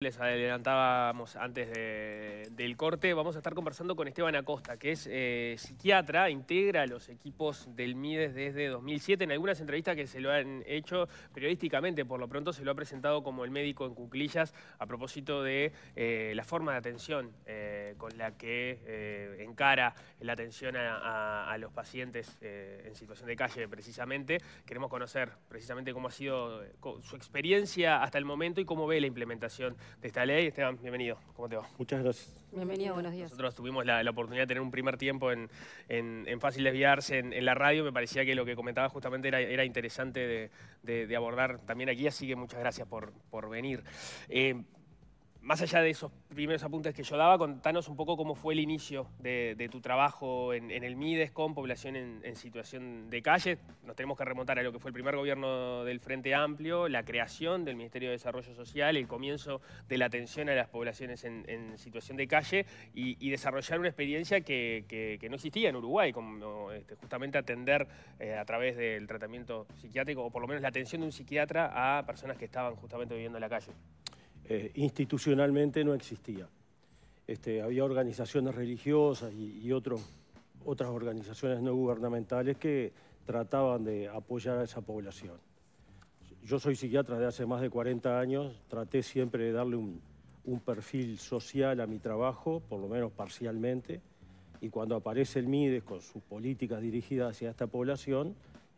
Les adelantábamos antes del corte, vamos a estar conversando con Esteban Acosta, que es eh, psiquiatra, integra los equipos del MIDES desde 2007. En algunas entrevistas que se lo han hecho periodísticamente, por lo pronto se lo ha presentado como el médico en cuclillas a propósito de eh, la forma de atención eh, con la que encara la atención a los pacientes en situación de calle, precisamente. Queremos conocer precisamente cómo ha sido su experiencia hasta el momento y cómo ve la implementación de esta ley. Esteban, bienvenido. ¿Cómo te va? Muchas gracias. Bienvenido, buenos días. Nosotros tuvimos la, oportunidad de tener un primer tiempo en, en, Fácil Desviarse en, la radio. Me parecía que lo que comentaba justamente era, interesante de, abordar también aquí, así que muchas gracias por, por venir. Eh, más allá de esos primeros apuntes que yo daba, contanos un poco cómo fue el inicio de, tu trabajo en, el MIDES con población en, situación de calle. Nos tenemos que remontar a lo que fue el primer gobierno del Frente Amplio, la creación del Ministerio de Desarrollo Social, el comienzo de la atención a las poblaciones en, situación de calle y, desarrollar una experiencia que, no existía en Uruguay, como este, justamente atender eh, a través del tratamiento psiquiátrico o por lo menos la atención de un psiquiatra a personas que estaban justamente viviendo en la calle. Eh, institucionalmente no existía. Este, había organizaciones religiosas y, otras organizaciones no gubernamentales que trataban de apoyar a esa población. Yo soy psiquiatra de hace más de 40 años, traté siempre de darle un, perfil social a mi trabajo, por lo menos parcialmente, y cuando aparece el MIDES con sus políticas dirigidas hacia esta población,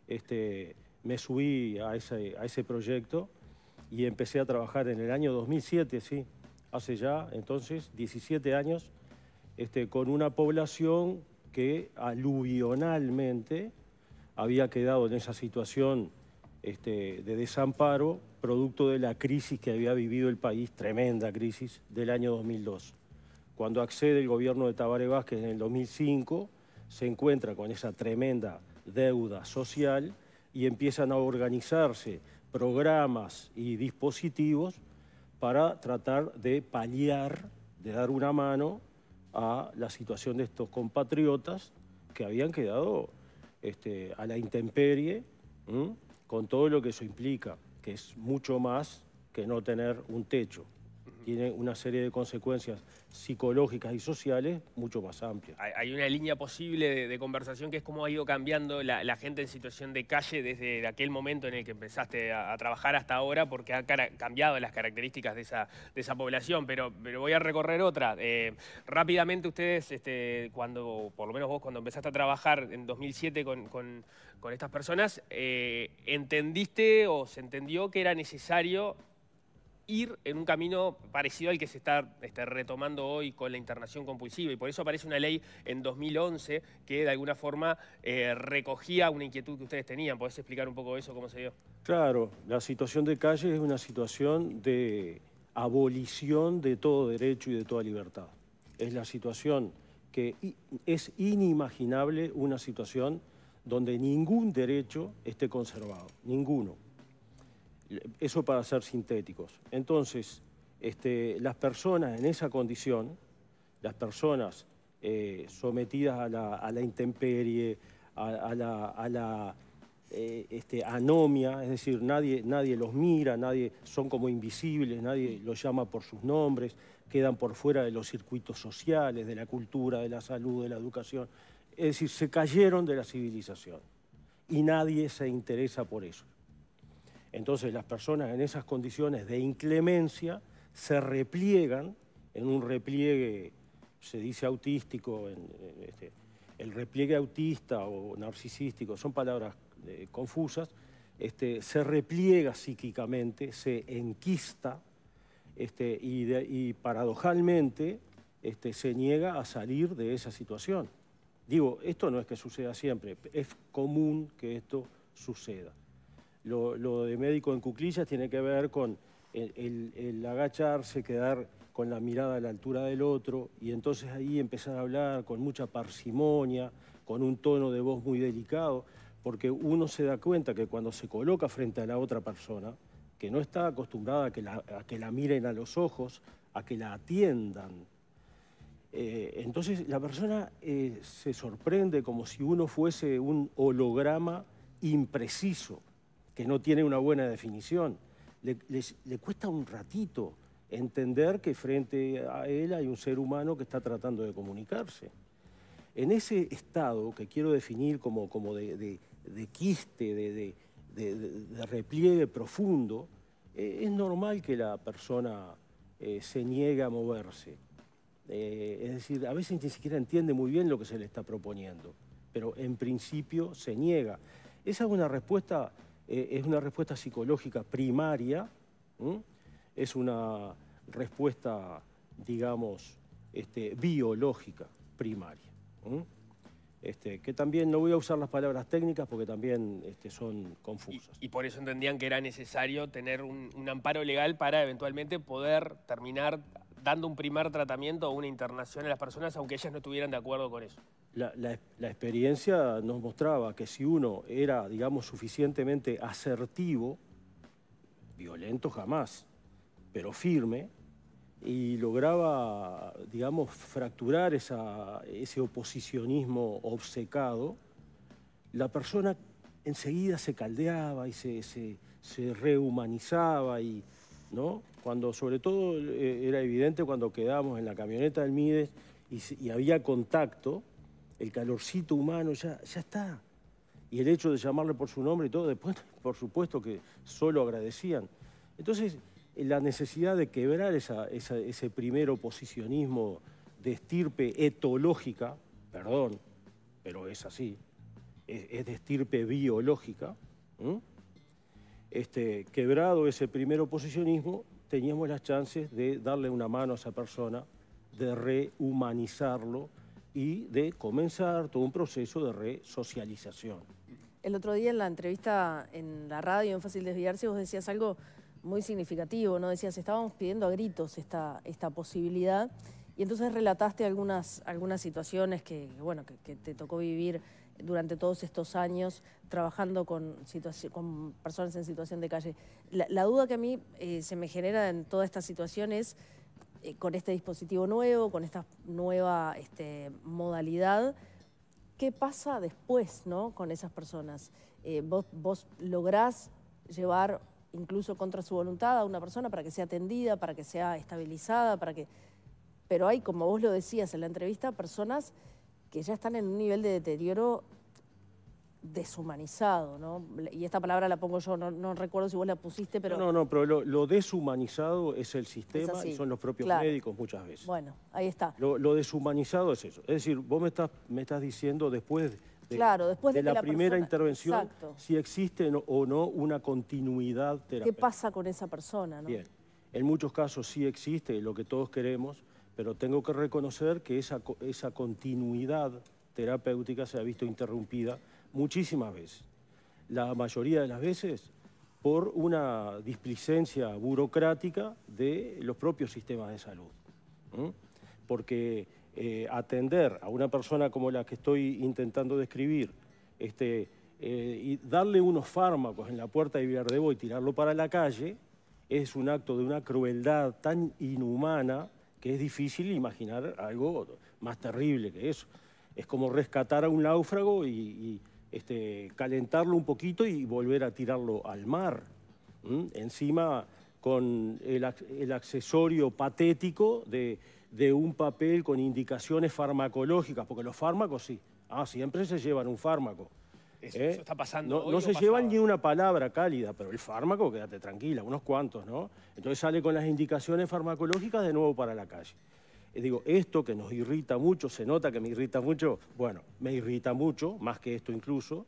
este, me subí a a ese proyecto y empecé a trabajar en el año 2007, sí, hace ya entonces 17 años, este, con una población que aluvionalmente había quedado en esa situación este, de desamparo, producto de la crisis que había vivido el país, tremenda crisis, del año 2002. Cuando accede el gobierno de Tabaré Vázquez en el 2005, se encuentra con esa tremenda deuda social y empiezan a organizarse programas y dispositivos para tratar de paliar, de dar una mano a la situación de estos compatriotas que habían quedado este, a la intemperie, con todo lo que eso implica, que es mucho más que no tener un techo tiene una serie de consecuencias psicológicas y sociales mucho más amplias. Hay, una línea posible de, conversación que es cómo ha ido cambiando la, gente en situación de calle desde aquel momento en el que empezaste a, trabajar hasta ahora, porque ha cambiado las características de esa, población. Pero, voy a recorrer otra. Eh, rápidamente ustedes, este, cuando, por lo menos vos, cuando empezaste a trabajar en 2007 con, estas personas, eh, ¿entendiste o se entendió que era necesario ir en un camino parecido al que se está retomando hoy con la internación compulsiva. Y por eso aparece una ley en 2011 que de alguna forma eh, recogía una inquietud que ustedes tenían. ¿Podés explicar un poco eso, cómo se dio? Claro, la situación de calle es una situación de abolición de todo derecho y de toda libertad. Es la situación que es inimaginable una situación donde ningún derecho esté conservado, ninguno. Eso para ser sintéticos. Entonces, este, las personas en esa condición, las personas eh, sometidas a la, intemperie, a, la, eh, este, anomia, es decir, nadie, nadie los mira, nadie, son como invisibles, nadie los llama por sus nombres, quedan por fuera de los circuitos sociales, de la cultura, de la salud, de la educación. Es decir, se cayeron de la civilización y nadie se interesa por eso. Entonces las personas en esas condiciones de inclemencia se repliegan en un repliegue, se dice autístico, este, el repliegue autista o narcisístico, son palabras eh, confusas, este, se repliega psíquicamente, se enquista este, y, y, paradojalmente se niega a salir de esa situación. Digo, esto no es que suceda siempre, es común que esto suceda. Lo, de médico en cuclillas tiene que ver con el, agacharse, quedar con la mirada a la altura del otro y entonces ahí empezar a hablar con mucha parsimonia, con un tono de voz muy delicado, porque uno se da cuenta que cuando se coloca frente a la otra persona, que no está acostumbrada a que la, miren a los ojos, a que la atiendan, eh, entonces la persona eh, se sorprende como si uno fuese un holograma impreciso que no tiene una buena definición. Le, cuesta un ratito entender que frente a él hay un ser humano que está tratando de comunicarse. En ese estado que quiero definir como, como de, quiste, de, repliegue profundo, eh, es normal que la persona eh, se niegue a moverse. Eh, es decir, a veces ni siquiera entiende muy bien lo que se le está proponiendo, pero en principio se niega. Esa es una respuesta eh, es una respuesta psicológica primaria, es una respuesta, digamos, este, biológica primaria. Este, que también no voy a usar las palabras técnicas porque también este, son confusas. Y, por eso entendían que era necesario tener un, un, amparo legal para eventualmente poder terminar dando un primer tratamiento o una internación a las personas, aunque ellas no estuvieran de acuerdo con eso la, experiencia nos mostraba que si uno era, digamos, suficientemente asertivo, violento jamás, pero firme, y lograba, digamos, fracturar ese oposicionismo obcecado, la persona enseguida se caldeaba y se, se, rehumanizaba y, ¿no? Cuando, sobre todo, eh, era evidente cuando quedábamos en la camioneta del Mides y había contacto, el calorcito humano, ya, ya está. Y el hecho de llamarle por su nombre y todo, después, por supuesto que solo agradecían. Entonces, eh, la necesidad de quebrar ese primer oposicionismo de estirpe etológica, perdón, pero es así, e, es, de estirpe biológica, este, quebrado ese primer oposicionismo, teníamos las chances de darle una mano a esa persona, de rehumanizarlo, y de comenzar todo un proceso de resocialización. El otro día en la entrevista en la radio, en Fácil Desviarse, vos decías algo muy significativo, ¿no? Decías, estábamos pidiendo a gritos esta, esta posibilidad y entonces relataste algunas, algunas situaciones que, bueno, que, te tocó vivir durante todos estos años trabajando con, con personas en situación de calle. La, duda que a mí eh, se me genera en toda esta situación es eh, con este dispositivo nuevo, con esta nueva este, modalidad, ¿qué pasa después ¿no? con esas personas? Eh, vos, lográs llevar incluso contra su voluntad a una persona para que sea atendida, para que sea estabilizada, para que... Pero hay, como vos lo decías en la entrevista, personas que ya están en un nivel de deterioro deshumanizado, ¿no? Y esta palabra la pongo yo, no, recuerdo si vos la pusiste, pero... No, no, pero lo, deshumanizado es el sistema y son los propios médicos muchas veces. Bueno, ahí está. Lo, deshumanizado es eso. Es decir, vos me estás, me estás diciendo después... De, la, primera intervención, si existe o no una continuidad terapéutica. ¿Qué pasa con esa persona? Bien, en muchos casos sí existe lo que todos queremos, pero tengo que reconocer que esa, esa continuidad terapéutica se ha visto interrumpida muchísimas veces. La mayoría de las veces por una displicencia burocrática de los propios sistemas de salud. Porque eh, atender a una persona como la que estoy intentando describir, este, eh, y darle unos fármacos en la puerta de Villardebo y tirarlo para la calle, es un acto de una crueldad tan inhumana que es difícil imaginar algo más terrible que eso. Es como rescatar a un náufrago y este, calentarlo un poquito y volver a tirarlo al mar. Encima con el, accesorio patético de, un papel con indicaciones farmacológicas, porque los fármacos sí, ah, siempre se llevan un fármaco. ¿Eh? está pasando. No, se llevan ni una palabra cálida, pero el fármaco, quédate tranquila, unos cuantos, ¿no? Entonces sale con las indicaciones farmacológicas de nuevo para la calle digo, esto que nos irrita mucho, se nota que me irrita mucho, bueno, me irrita mucho, más que esto incluso,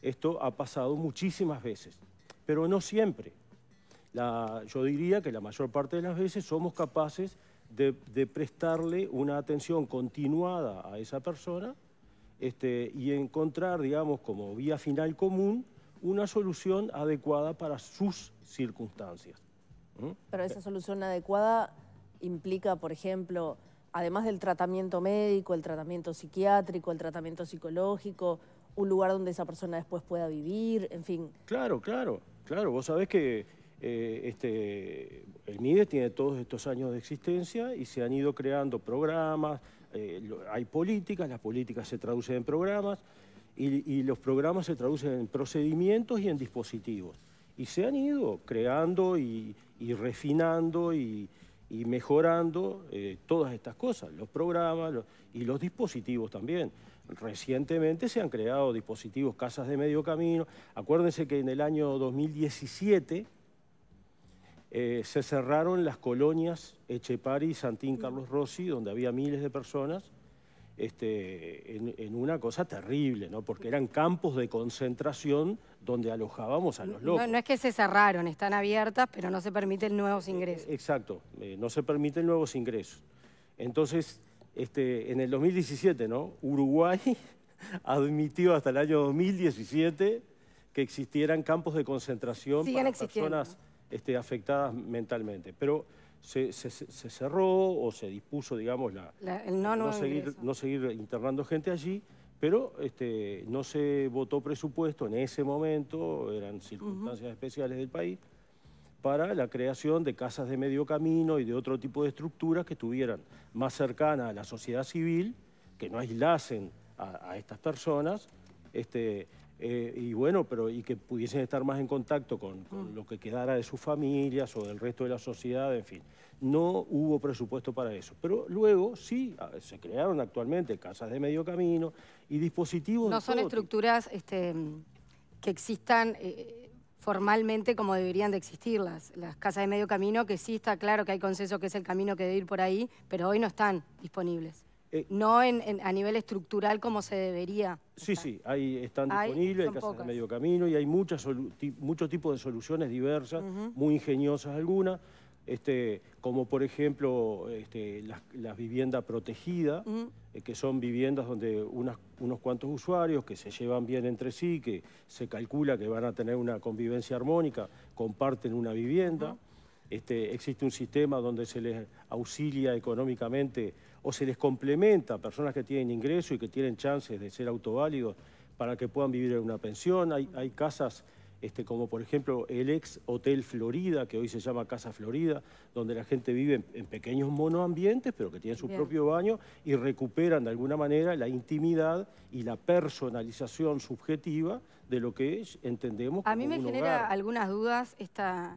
esto ha pasado muchísimas veces, pero no siempre. La, yo diría que la mayor parte de las veces somos capaces de, prestarle una atención continuada a esa persona este, y encontrar, digamos, como vía final común, una solución adecuada para sus circunstancias. ¿Mm? Pero esa solución adecuada implica, por ejemplo, además del tratamiento médico, el tratamiento psiquiátrico, el tratamiento psicológico, un lugar donde esa persona después pueda vivir, en fin. Claro, claro, claro. Vos sabés que eh, este, el MIDES tiene todos estos años de existencia y se han ido creando programas, eh, hay políticas, las políticas se traducen en programas y, los programas se traducen en procedimientos y en dispositivos. Y se han ido creando y refinando y, y mejorando eh, todas estas cosas, los programas y los dispositivos también. Recientemente se han creado dispositivos, casas de medio camino. Acuérdense que en el año 2017 eh, se cerraron las colonias Echepari y Santín mm. Carlos Rossi, donde había miles de personas este, en, una cosa terrible, ¿no? Porque eran campos de concentración donde alojábamos a los locos. No, no es que se cerraron, están abiertas, pero no se permiten nuevos eh, eh, ingresos. Exacto, eh, no se permiten nuevos ingresos. Entonces, este, en el 2017, ¿no? Uruguay admitió hasta el año 2017 que existieran campos de concentración para personas este, afectadas mentalmente. Pero se, cerró o se dispuso, digamos, la, no, seguir, no, seguir, internando gente allí, pero este, no se votó presupuesto en ese momento, eran circunstancias especiales del país, para la creación de casas de medio camino y de otro tipo de estructuras que estuvieran más cercanas a la sociedad civil, que no aislasen a, estas personas, este, eh, y bueno, pero y que pudiesen estar más en contacto con, mm. lo que quedara de sus familias o del resto de la sociedad, en fin. No hubo presupuesto para eso. Pero luego sí se crearon actualmente casas de medio camino y dispositivos... No son estructuras este, que existan... Eh, formalmente como deberían de existir las, las, casas de medio camino, que sí está claro que hay consenso que es el camino que debe ir por ahí, pero hoy no están disponibles. Eh, no en, a nivel estructural como se debería. Sí, sí, hay, están disponibles, hay casas a medio camino y hay muchos tipos de soluciones diversas, muy ingeniosas algunas, este, como por ejemplo este, las, viviendas protegidas, eh, que son viviendas donde unos cuantos usuarios que se llevan bien entre sí, que se calcula que van a tener una convivencia armónica, comparten una vivienda. Este, existe un sistema donde se les auxilia económicamente o se les complementa a personas que tienen ingreso y que tienen chances de ser autoválidos para que puedan vivir en una pensión. Hay, casas este, como por ejemplo el ex Hotel Florida, que hoy se llama Casa Florida, donde la gente vive en, pequeños monoambientes, pero que tienen su propio baño y recuperan de alguna manera la intimidad y la personalización subjetiva de lo que es, entendemos. A mí me genera algunas dudas esta,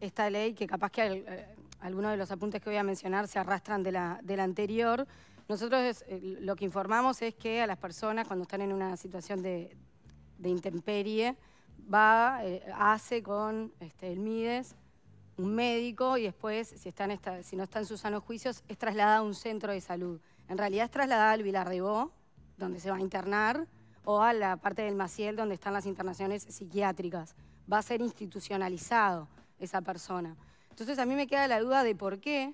esta ley que capaz que... Eh, algunos de los apuntes que voy a mencionar se arrastran de la, anterior. Nosotros eh, lo que informamos es que a las personas cuando están en una situación de, intemperie, va, eh, hace con este, el MIDES un médico y después, si, están, está, si no están en sus sanos juicios, es trasladada a un centro de salud. En realidad es trasladada al Vilar de Bo, donde se va a internar, o a la parte del Maciel, donde están las internaciones psiquiátricas. Va a ser institucionalizado esa persona. Entonces a mí me queda la duda de por qué,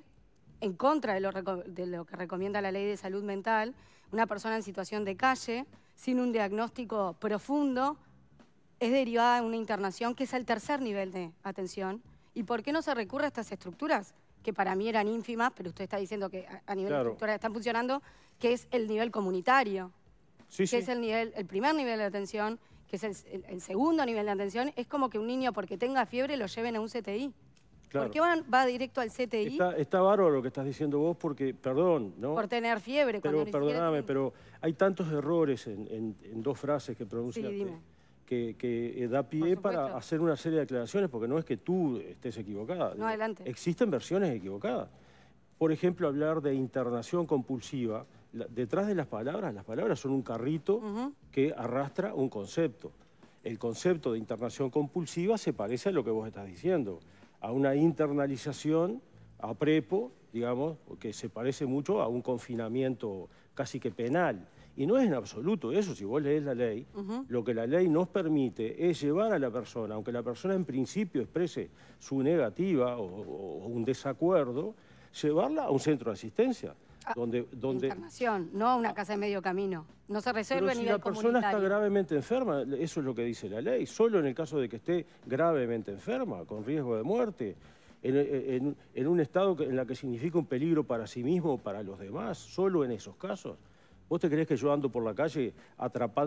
en contra de lo, de lo que recomienda la ley de salud mental, una persona en situación de calle, sin un diagnóstico profundo, es derivada de una internación que es el tercer nivel de atención. ¿Y por qué no se recurre a estas estructuras? que para mí eran ínfimas, pero usted está diciendo que a nivel de están funcionando, que es el nivel comunitario, que es el, nivel, el primer nivel de atención, que es el, segundo nivel de atención, es como que un niño porque tenga fiebre lo lleven a un CTI. ¿Por va directo al CTI? Está, está bárbaro lo que estás diciendo vos porque, perdón, ¿no? Por tener fiebre. cuando perdóname, pero hay tantos errores en, dos frases que pronuncia Sí, que, que, eh, da pie para hacer una serie de aclaraciones, porque no es que tú estés equivocada. No, adelante. Existen versiones equivocadas. Por ejemplo, hablar de internación compulsiva. detrás de las palabras, las palabras son un carrito que arrastra un concepto. El concepto de internación compulsiva se parece a lo que vos estás diciendo a una internalización a prepo, digamos, que se parece mucho a un confinamiento casi que penal. Y no es en absoluto eso, si vos lees la ley, lo que la ley nos permite es llevar a la persona, aunque la persona en principio exprese su negativa o un desacuerdo, llevarla a un centro de asistencia donde, donde... no una ah. casa de medio camino. No se resuelve Pero si la persona está gravemente enferma, eso es lo que dice la ley, solo en el caso de que esté gravemente enferma, con riesgo de muerte, en, un estado en la que significa un peligro para sí mismo o para los demás, solo en esos casos. ¿Vos te crees que yo ando por la calle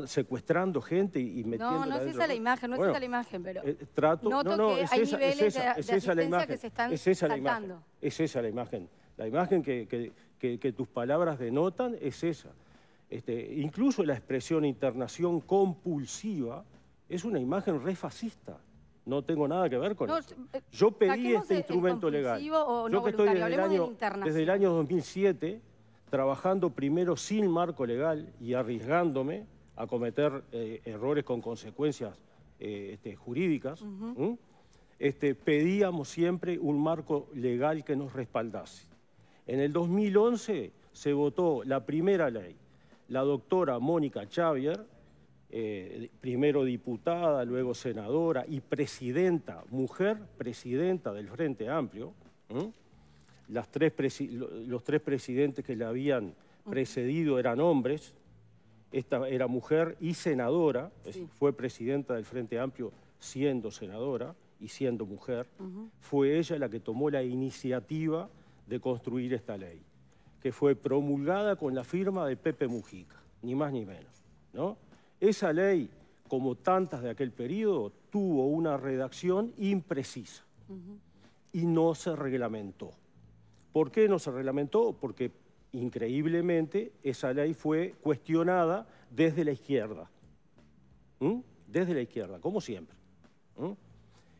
secuestrando gente y metiendo? No, no es esa la imagen, no es esa la imagen, pero eh, trato, noto no, no, es hay esa, niveles de, es la imagen, que se están es es esa la imagen, la imagen que, que, tus palabras denotan es esa. Este, incluso la expresión internación compulsiva es una imagen re No tengo nada que ver con eso. Eh, Yo pedí este instrumento legal. no Yo que estoy desde el, año, desde el año 2007 trabajando primero sin marco legal y arriesgándome a cometer eh, errores con consecuencias eh, este, jurídicas, este, pedíamos siempre un marco legal que nos respaldase. En el 2011 se votó la primera ley. La doctora Mónica Xavier, eh, primero diputada, luego senadora y presidenta, mujer presidenta del Frente Amplio, Las tres los tres presidentes que la habían precedido eran hombres, esta era mujer y senadora, fue presidenta del Frente Amplio siendo senadora y siendo mujer, fue ella la que tomó la iniciativa de construir esta ley, que fue promulgada con la firma de Pepe Mujica, ni más ni menos. ¿no? Esa ley, como tantas de aquel periodo, tuvo una redacción imprecisa y no se reglamentó. ¿Por qué no se reglamentó? Porque increíblemente esa ley fue cuestionada desde la izquierda. Desde la izquierda, como siempre.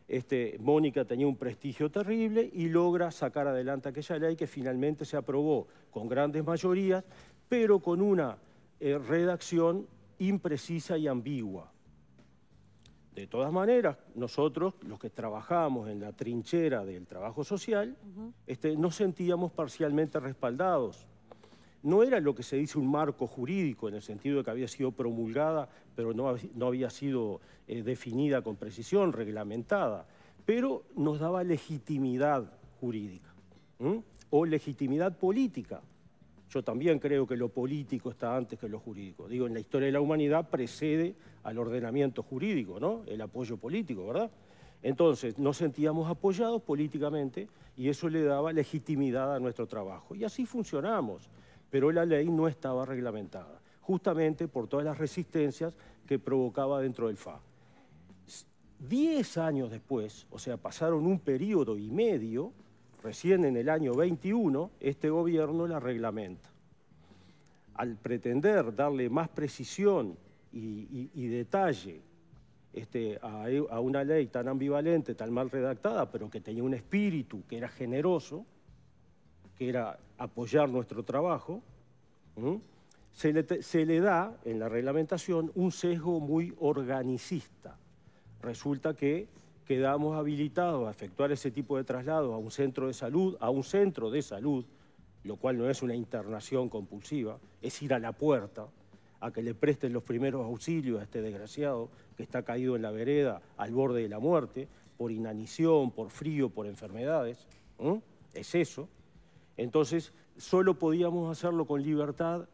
Este, Mónica tenía un prestigio terrible y logra sacar adelante aquella ley que finalmente se aprobó con grandes mayorías, pero con una eh, redacción imprecisa y ambigua. De todas maneras, nosotros, los que trabajamos en la trinchera del trabajo social, este, nos sentíamos parcialmente respaldados no era lo que se dice un marco jurídico, en el sentido de que había sido promulgada, pero no, había sido eh, definida con precisión, reglamentada, pero nos daba legitimidad jurídica o legitimidad política. Yo también creo que lo político está antes que lo jurídico. Digo, en la historia de la humanidad precede al ordenamiento jurídico, ¿no? El apoyo político, ¿verdad? Entonces, nos sentíamos apoyados políticamente y eso le daba legitimidad a nuestro trabajo. Y así funcionamos pero la ley no estaba reglamentada, justamente por todas las resistencias que provocaba dentro del FA. Diez años después, o sea, pasaron un periodo y medio, recién en el año 21, este gobierno la reglamenta. Al pretender darle más precisión y, detalle este, a, a, una ley tan ambivalente, tan mal redactada, pero que tenía un espíritu que era generoso, que era apoyar nuestro trabajo, se, le, da en la reglamentación un sesgo muy organicista. Resulta que quedamos habilitados a efectuar ese tipo de traslado a un centro de salud, a un centro de salud, lo cual no es una internación compulsiva, es ir a la puerta a que le presten los primeros auxilios a este desgraciado que está caído en la vereda al borde de la muerte por inanición, por frío, por enfermedades. Es eso. Entonces, solo podíamos hacerlo con libertad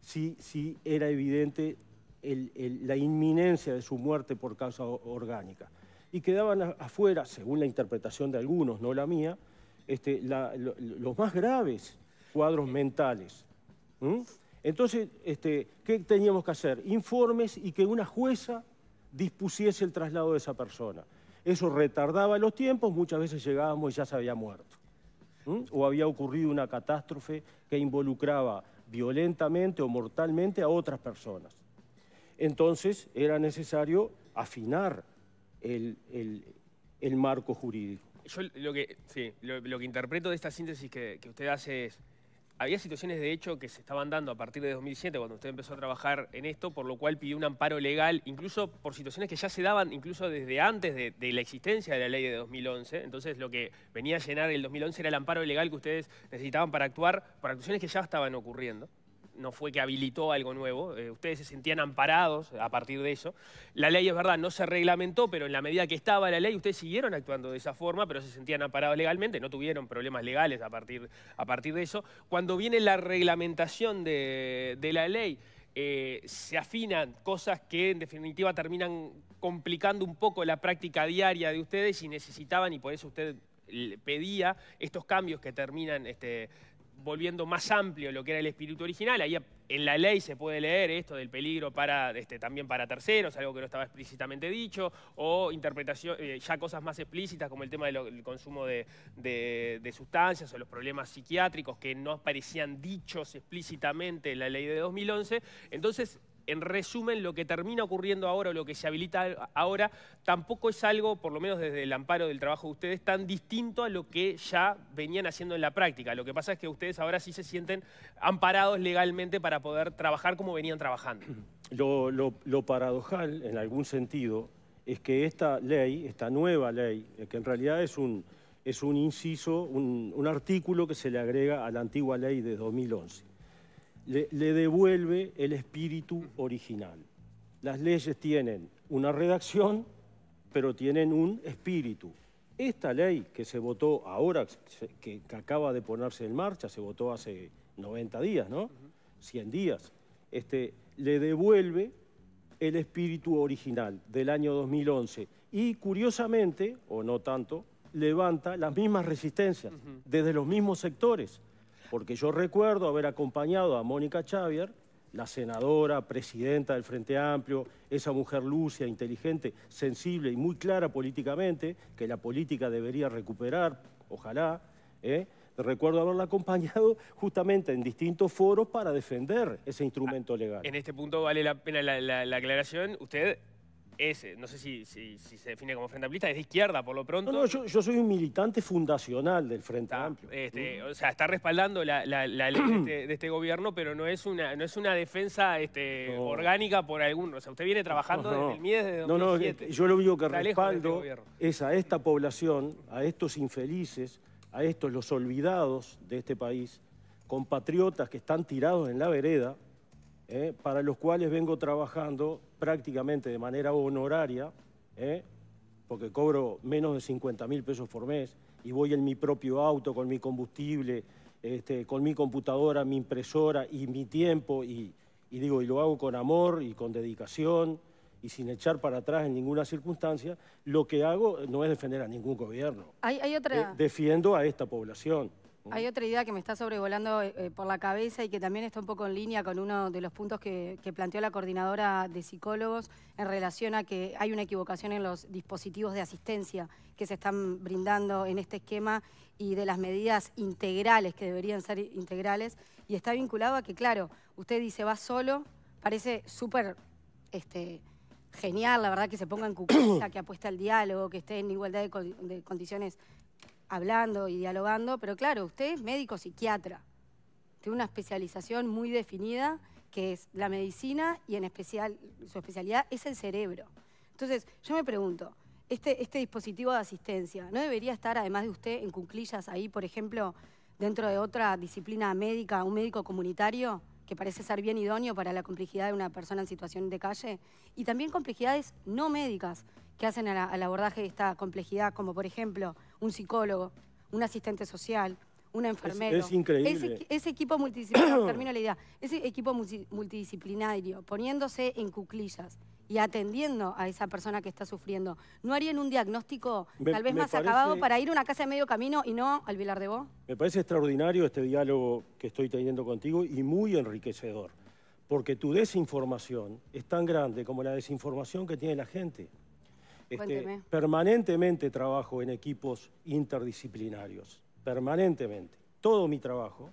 si, era evidente la inminencia de su muerte por causa orgánica. Y quedaban afuera, según la interpretación de algunos, no la mía, este, los más graves cuadros mentales. Entonces, este, ¿qué teníamos que hacer? Informes y que una jueza dispusiese el traslado de esa persona. Eso retardaba los tiempos, muchas veces llegábamos y ya se había muerto. ¿Mm? o había ocurrido una catástrofe que involucraba violentamente o mortalmente a otras personas. Entonces era necesario afinar el, marco jurídico. Yo lo que, interpreto de esta síntesis que usted hace es había situaciones de hecho que se estaban dando a partir de 2007, cuando usted empezó a trabajar en esto, por lo cual pidió un amparo legal, incluso por situaciones que ya se daban incluso desde antes de, la existencia de la ley de 2011. Entonces, lo que venía a llenar el 2011 era el amparo legal que ustedes necesitaban para actuar, por actuaciones que ya estaban ocurriendo no fue que habilitó algo nuevo, eh, ustedes se sentían amparados a partir de eso. La ley es verdad, no se reglamentó, pero en la medida que estaba la ley, ustedes siguieron actuando de esa forma, pero se sentían amparados legalmente, no tuvieron problemas legales a partir, a partir de eso. Cuando viene la reglamentación de, la ley, eh, se afinan cosas que en definitiva terminan complicando un poco la práctica diaria de ustedes y necesitaban, y por eso usted pedía estos cambios que terminan este, volviendo más amplio lo que era el espíritu original. Ahí en la ley se puede leer esto del peligro para, este, también para terceros, algo que no estaba explícitamente dicho, o interpretación, eh, ya cosas más explícitas como el tema del consumo de, de, sustancias o los problemas psiquiátricos que no aparecían dichos explícitamente en la ley de 2011. Entonces, en resumen, lo que termina ocurriendo ahora o lo que se habilita ahora tampoco es algo, por lo menos desde el amparo del trabajo de ustedes, tan distinto a lo que ya venían haciendo en la práctica. Lo que pasa es que ustedes ahora sí se sienten amparados legalmente para poder trabajar como venían trabajando. Lo, paradojal, en algún sentido, es que esta ley, esta nueva ley, que en realidad es un, inciso, un artículo que se le agrega a la antigua ley de 2011, le, devuelve el espíritu original. Las leyes tienen una redacción, pero tienen un espíritu. Esta ley que se votó ahora, que, acaba de ponerse en marcha, se votó hace 90 días, ¿no? 100 días, este, le devuelve el espíritu original del año 2011 y curiosamente, o no tanto, levanta las mismas resistencias desde los mismos sectores. Porque yo recuerdo haber acompañado a Mónica Xavier, la senadora, presidenta del Frente Amplio, esa mujer lucia, inteligente, sensible y muy clara políticamente, que la política debería recuperar, ojalá. ¿eh? Recuerdo haberla acompañado justamente en distintos foros para defender ese instrumento legal. En este punto vale la pena la aclaración. Usted no sé si, se define como Frente Amplista, es de izquierda por lo pronto. No, yo, soy un militante fundacional del Frente Amplio. Este, o sea, está respaldando la, ley este, de, este, gobierno, pero no es una, no es una defensa este, orgánica por alguno. O sea, usted viene trabajando desde el miedo desde 2007. No, no, yo lo único que respaldo es a esta población, a estos infelices, a estos los olvidados de este país, compatriotas que están tirados en la vereda, ¿eh? para los cuales vengo trabajando prácticamente de manera honoraria, ¿eh? porque cobro menos de 50 mil pesos por mes y voy en mi propio auto con mi combustible, este, con mi computadora, mi impresora y mi tiempo, y, digo, y lo hago con amor y con dedicación y sin echar para atrás en ninguna circunstancia, lo que hago no es defender a ningún gobierno. Hay, otra... Eh, defiendo a esta población. Hay otra idea que me está sobrevolando eh, eh, por la cabeza y que también está un poco en línea con uno de los puntos que, planteó la coordinadora de psicólogos en relación a que hay una equivocación en los dispositivos de asistencia que se están brindando en este esquema y de las medidas integrales que deberían ser integrales. Y está vinculado a que, claro, usted dice va solo, parece súper... Este, genial, la verdad, que se ponga en cucurita, que apuesta al diálogo, que esté en igualdad de condiciones hablando y dialogando, pero claro, usted es médico psiquiatra, tiene una especialización muy definida que es la medicina y en especial su especialidad es el cerebro. Entonces, yo me pregunto, este, este dispositivo de asistencia, ¿no debería estar, además de usted, en cuclillas ahí, por ejemplo, dentro de otra disciplina médica, un médico comunitario? que parece ser bien idóneo para la complejidad de una persona en situación de calle, y también complejidades no médicas que hacen al abordaje de esta complejidad, como por ejemplo un psicólogo, un asistente social, una enfermera. Es, increíble. Ese, equipo multidisciplinario, ese equipo multidisciplinario poniéndose en cuclillas y atendiendo a esa persona que está sufriendo, ¿no harían un diagnóstico tal vez más acabado para ir a una casa de medio camino y no al Vilar de Bo? Me parece extraordinario este diálogo que estoy teniendo contigo y muy enriquecedor, porque tu desinformación es tan grande como la desinformación que tiene la gente. Este, permanentemente trabajo en equipos interdisciplinarios, permanentemente. Todo mi trabajo,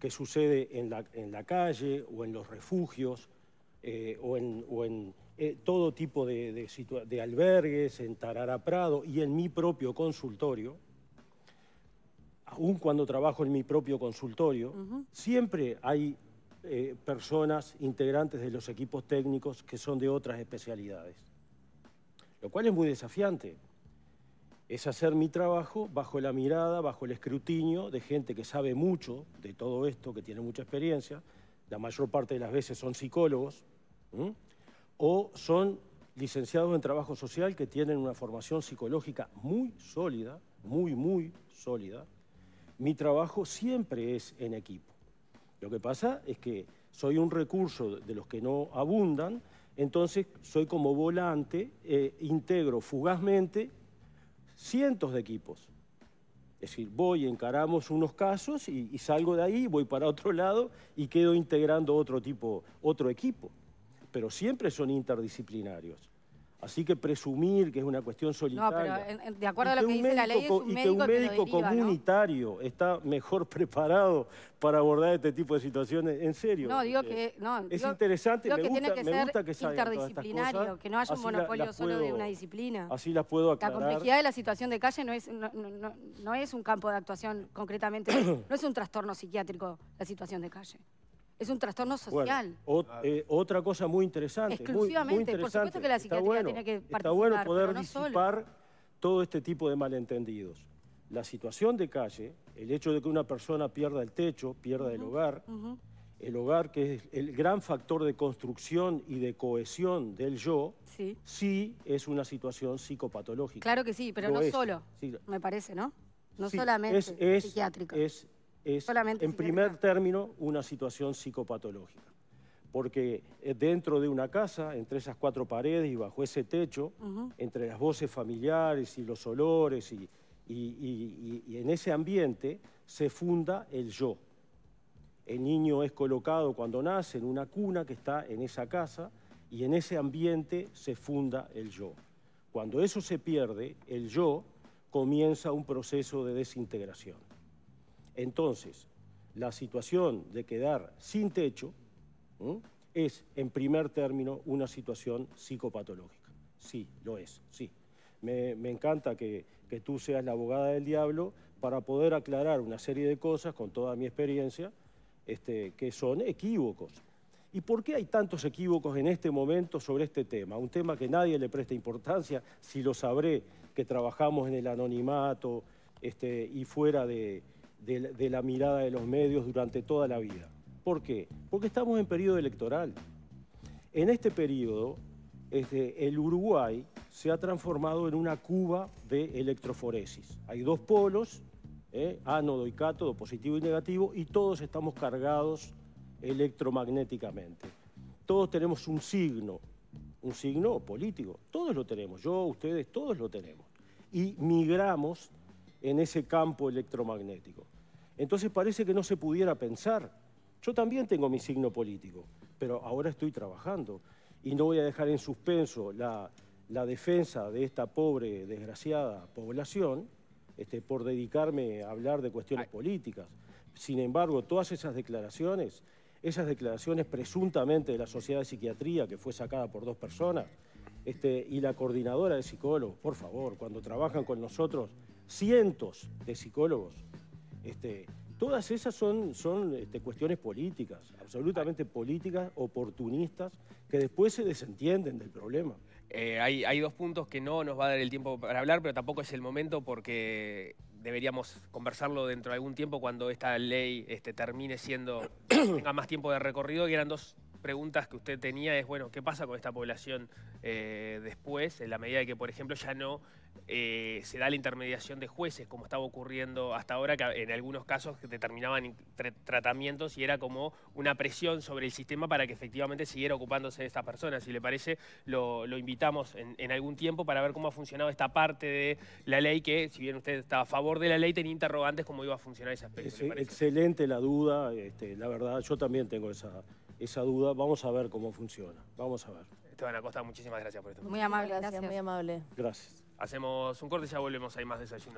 que sucede en la, calle o en los refugios eh, o en, eh, todo tipo de, albergues, en Tarara Prado y en mi propio consultorio, aun cuando trabajo en mi propio consultorio, siempre hay eh, personas integrantes de los equipos técnicos que son de otras especialidades lo cual es muy desafiante. Es hacer mi trabajo bajo la mirada, bajo el escrutinio de gente que sabe mucho de todo esto, que tiene mucha experiencia, la mayor parte de las veces son psicólogos, o son licenciados en trabajo social que tienen una formación psicológica muy sólida, muy, muy sólida. Mi trabajo siempre es en equipo. Lo que pasa es que soy un recurso de los que no abundan, entonces soy como volante, eh, integro fugazmente cientos de equipos. Es decir, voy, encaramos unos casos y, y, salgo de ahí, voy para otro lado y quedo integrando otro tipo, otro equipo. Pero siempre son interdisciplinarios. Así que presumir que es una cuestión solitaria. No, pero de acuerdo a lo que, dice la ley, es un médico, y que un médico comunitario está mejor preparado para abordar este tipo de situaciones. En serio. No, digo eh, que. No, es interesante, me, que gusta, que me gusta que interdisciplinario, que no haya un monopolio solo de una disciplina. Así las puedo aclarar. La complejidad de la situación de calle no es un campo de actuación concretamente, no es un trastorno psiquiátrico la situación de calle. Es un trastorno social. Eh, otra cosa muy interesante. Exclusivamente, por supuesto que la psiquiatría tiene que participar. Está bueno poder disipar todo este tipo de malentendidos. La situación de calle, el hecho de que una persona pierda el techo, pierda el hogar, el hogar que es el gran factor de construcción y de cohesión del yo, sí, es una situación psicopatológica. Claro que sí, pero no solo, me parece, ¿no? No solamente es, psiquiátrica es, en primer término, una situación psicopatológica. Porque eh, dentro de una casa, entre esas cuatro paredes y bajo ese techo, entre las voces familiares y los olores y, en ese ambiente se funda el yo. El niño es colocado cuando nace en una cuna que está en esa casa y en ese ambiente se funda el yo. Cuando eso se pierde, el yo comienza un proceso de desintegración. Entonces, la situación de quedar sin techo es, en primer término, una situación psicopatológica. Sí, lo es, sí. Me, encanta que, tú seas la abogada del diablo para poder aclarar una serie de cosas con toda mi experiencia este, que son equívocos. ¿Y por qué hay tantos equívocos en este momento sobre este tema? Un tema que nadie le presta importancia, si lo sabré, que trabajamos en el anonimato este, y fuera de, de, la mirada de los medios durante toda la vida. ¿Por qué? Porque estamos en periodo electoral. En este periodo, este, el Uruguay se ha transformado en una cuba de electroforesis. Hay dos polos, ánodo y cátodo, positivo y negativo, y todos estamos cargados electromagnéticamente. Todos tenemos un signo, un signo político, todos lo tenemos, yo, ustedes, todos lo tenemos. Y migramos en ese campo electromagnético. Entonces parece que no se pudiera pensar. Yo también tengo mi signo político, pero ahora estoy trabajando y no voy a dejar en suspenso la, defensa de esta pobre, desgraciada población este, por dedicarme a hablar de cuestiones políticas. Sin embargo, todas esas declaraciones, esas declaraciones presuntamente de la Sociedad de Psiquiatría, que fue sacada por dos personas, este, y la coordinadora de psicólogos, por favor, cuando trabajan con nosotros, cientos de psicólogos. Este, todas esas son, son este, cuestiones políticas, absolutamente políticas, oportunistas, que después se desentienden del problema. Eh, hay, dos puntos que no nos va a dar el tiempo para hablar, pero tampoco es el momento porque deberíamos conversarlo dentro de algún tiempo cuando esta ley este, termine siendo, tenga más tiempo de recorrido. Y eran dos preguntas que usted tenía, es bueno, ¿qué pasa con esta población eh, después? En la medida de que, por ejemplo, ya no eh, se da la intermediación de jueces, como estaba ocurriendo hasta ahora, que en algunos casos determinaban tratamientos y era como una presión sobre el sistema para que efectivamente siguiera ocupándose de estas personas. Si le parece, lo, invitamos en, algún tiempo para ver cómo ha funcionado esta parte de la ley, que si bien usted está a favor de la ley, tenía interrogantes cómo iba a funcionar ese aspecto. excelente la duda, este, la verdad, yo también tengo esa, esa duda. Vamos a ver cómo funciona, vamos a ver. Esteban Acosta, muchísimas gracias por esto. Muy amable, gracias. muy amable. Gracias. Hacemos un corte y ya volvemos. Hay más desayuno.